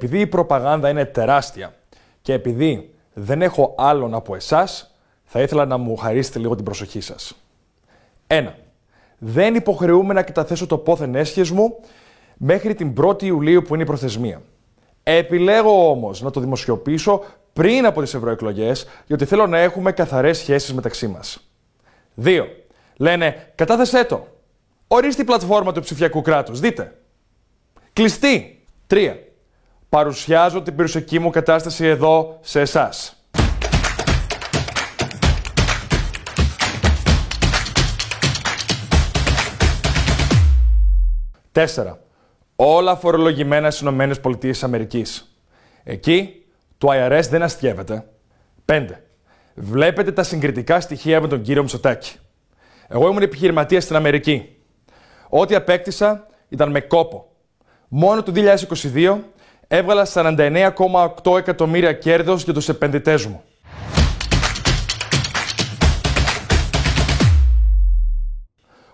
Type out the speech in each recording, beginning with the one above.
Επειδή η προπαγάνδα είναι τεράστια και επειδή δεν έχω άλλον από εσάς, θα ήθελα να μου χαρίσετε λίγο την προσοχή σας. 1. Δεν υποχρεούμε να καταθέσω το πόθεν έσχεσμο μου μέχρι την 1η Ιουλίου που είναι η προθεσμία. Επιλέγω επιλεγω ομως να το δημοσιοποιήσω πριν από τις ευρωεκλογές, διότι θέλω να έχουμε καθαρές σχέσεις μεταξύ μας. 2. Λένε, κατάθεσέ το. Ορίστε η πλατφόρμα του ψηφιακού κράτους. Δείτε. Κλειστή. 3. Παρουσιάζω την περιουσιακή μου κατάσταση εδώ σε εσάς. Τέσσερα. Όλα φορολογημένα στις ΗΠΑ. Εκεί το IRS δεν αστιεύεται. 5. Βλέπετε τα συγκριτικά στοιχεία με τον κύριο Μητσοτάκη. Εγώ ήμουν επιχειρηματίας στην Αμερική. Ό,τι απέκτησα ήταν με κόπο. Μόνο το 2022 έβγαλα 49,8 εκατομμύρια κέρδος για τους επενδυτές μου.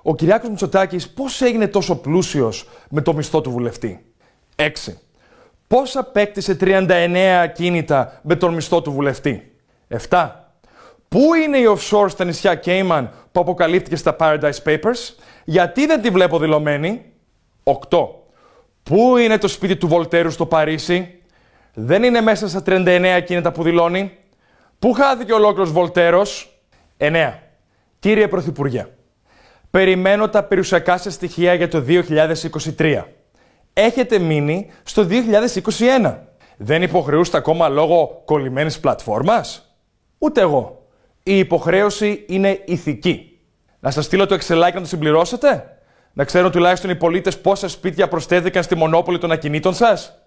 Ο Κυριάκος Μητσοτάκης πώς έγινε τόσο πλούσιος με το μισθό του βουλευτή. 6. Πώς απέκτησε 39 ακίνητα με τον μισθό του βουλευτή. 7. Πού είναι η offshore στα νησιά Cayman που αποκαλύφθηκε στα Paradise Papers. Γιατί δεν τη βλέπω δηλωμένη. 8. Πού είναι το σπίτι του Βολτέρου στο Παρίσι, δεν είναι μέσα στα 39 κίνητα που δηλώνει. Πού χάθηκε ολόκληρος Βολτέρος, 9. Κύριε Πρωθυπουργέ, περιμένω τα περιουσιακά σας στοιχεία για το 2023. Έχετε μείνει στο 2021. Δεν υποχρεούστε ακόμα λόγω κολλημένης πλατφόρμας. Ούτε εγώ. Η υποχρέωση είναι ηθική. Να σας στείλω το εξελάκι να το συμπληρώσετε. Να ξέρουν τουλάχιστον οι πολίτες πόσα σπίτια προσθέθηκαν στη μονόπολη των ακινήτων σας.